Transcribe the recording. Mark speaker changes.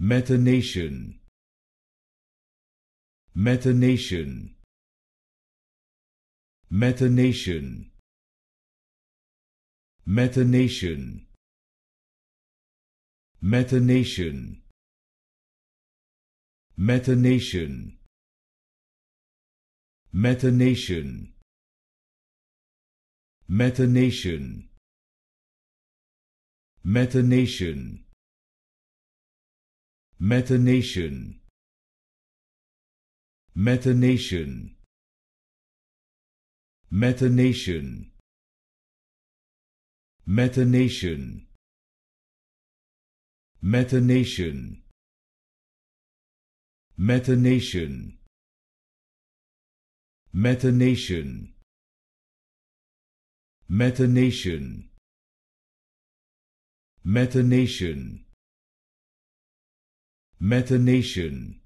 Speaker 1: metanation metanation metanation metanation metanation metanation metanation metanation metanation metanation metanation metanation metanation metanation metanation metanation metanation metanation Metanation